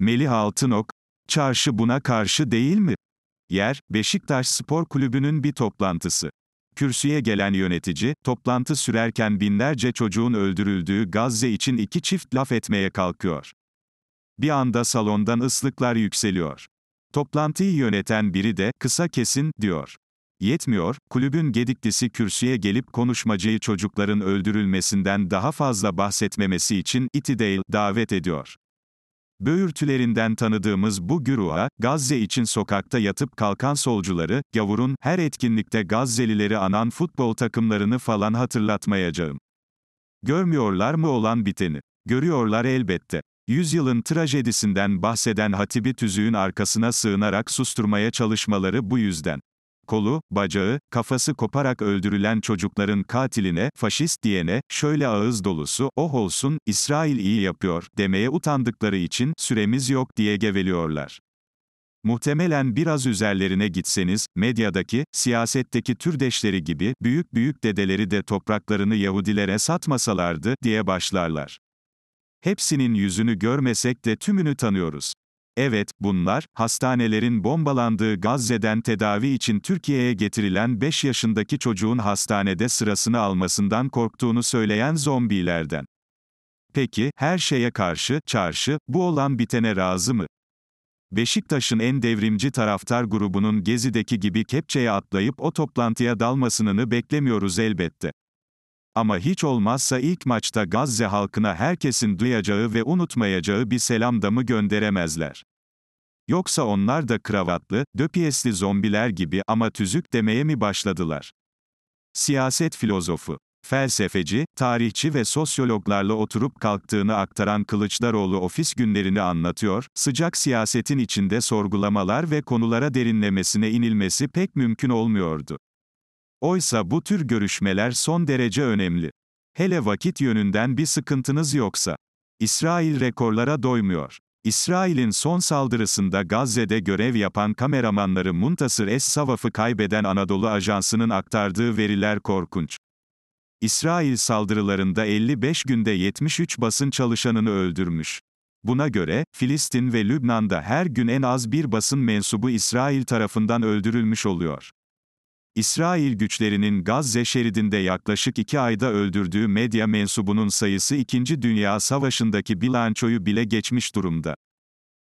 Melih Altınok, çarşı buna karşı değil mi? Yer, Beşiktaş Spor Kulübü'nün bir toplantısı. Kürsüye gelen yönetici, toplantı sürerken binlerce çocuğun öldürüldüğü Gazze için iki çift laf etmeye kalkıyor. Bir anda salondan ıslıklar yükseliyor. Toplantıyı yöneten biri de, kısa kesin, diyor. Yetmiyor, kulübün gediklisi kürsüye gelip konuşmacıyı çocukların öldürülmesinden daha fazla bahsetmemesi için, iti değil, davet ediyor. Böğürtülerinden tanıdığımız bu güruha, Gazze için sokakta yatıp kalkan solcuları, Yavurun her etkinlikte Gazzelileri anan futbol takımlarını falan hatırlatmayacağım. Görmüyorlar mı olan biteni? Görüyorlar elbette. Yüzyılın trajedisinden bahseden Hatibi tüzüğün arkasına sığınarak susturmaya çalışmaları bu yüzden kolu, bacağı, kafası koparak öldürülen çocukların katiline, faşist diyene, şöyle ağız dolusu, oh olsun, İsrail iyi yapıyor, demeye utandıkları için, süremiz yok diye geveliyorlar. Muhtemelen biraz üzerlerine gitseniz, medyadaki, siyasetteki türdeşleri gibi, büyük büyük dedeleri de topraklarını Yahudilere satmasalardı, diye başlarlar. Hepsinin yüzünü görmesek de tümünü tanıyoruz. Evet, bunlar, hastanelerin bombalandığı Gazze'den tedavi için Türkiye'ye getirilen 5 yaşındaki çocuğun hastanede sırasını almasından korktuğunu söyleyen zombilerden. Peki, her şeye karşı, çarşı, bu olan bitene razı mı? Beşiktaş'ın en devrimci taraftar grubunun Gezi'deki gibi kepçeye atlayıp o toplantıya dalmasını beklemiyoruz elbette. Ama hiç olmazsa ilk maçta Gazze halkına herkesin duyacağı ve unutmayacağı bir selam da mı gönderemezler? Yoksa onlar da kravatlı, döpiyesli zombiler gibi ama tüzük demeye mi başladılar? Siyaset filozofu, felsefeci, tarihçi ve sosyologlarla oturup kalktığını aktaran Kılıçdaroğlu ofis günlerini anlatıyor, sıcak siyasetin içinde sorgulamalar ve konulara derinlemesine inilmesi pek mümkün olmuyordu. Oysa bu tür görüşmeler son derece önemli. Hele vakit yönünden bir sıkıntınız yoksa. İsrail rekorlara doymuyor. İsrail'in son saldırısında Gazze'de görev yapan kameramanları Muntasır Es-Savaf'ı kaybeden Anadolu Ajansı'nın aktardığı veriler korkunç. İsrail saldırılarında 55 günde 73 basın çalışanını öldürmüş. Buna göre, Filistin ve Lübnan'da her gün en az bir basın mensubu İsrail tarafından öldürülmüş oluyor. İsrail güçlerinin Gazze şeridinde yaklaşık iki ayda öldürdüğü medya mensubunun sayısı 2. Dünya Savaşı'ndaki bilançoyu bile geçmiş durumda.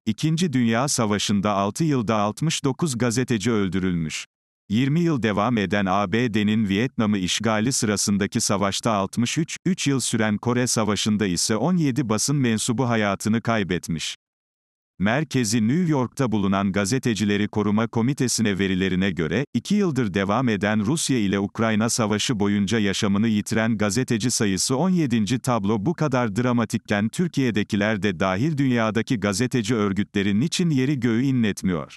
İkinci Dünya Savaşı'nda 6 yılda 69 gazeteci öldürülmüş. 20 yıl devam eden ABD'nin Vietnam'ı işgali sırasındaki savaşta 63, 3 yıl süren Kore Savaşı'nda ise 17 basın mensubu hayatını kaybetmiş. Merkezi New York'ta bulunan Gazetecileri Koruma Komitesi'ne verilerine göre, iki yıldır devam eden Rusya ile Ukrayna savaşı boyunca yaşamını yitiren gazeteci sayısı 17. tablo bu kadar dramatikken Türkiye'dekiler de dahil dünyadaki gazeteci örgütleri niçin yeri göğü inletmiyor?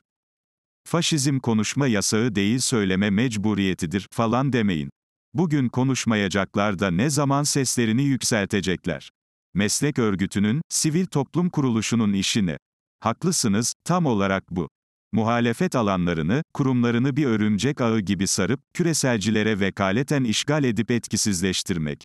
Faşizm konuşma yasağı değil söyleme mecburiyetidir falan demeyin. Bugün konuşmayacaklar da ne zaman seslerini yükseltecekler? Meslek örgütünün, sivil toplum kuruluşunun işi ne? Haklısınız, tam olarak bu. Muhalefet alanlarını, kurumlarını bir örümcek ağı gibi sarıp, küreselcilere vekaleten işgal edip etkisizleştirmek.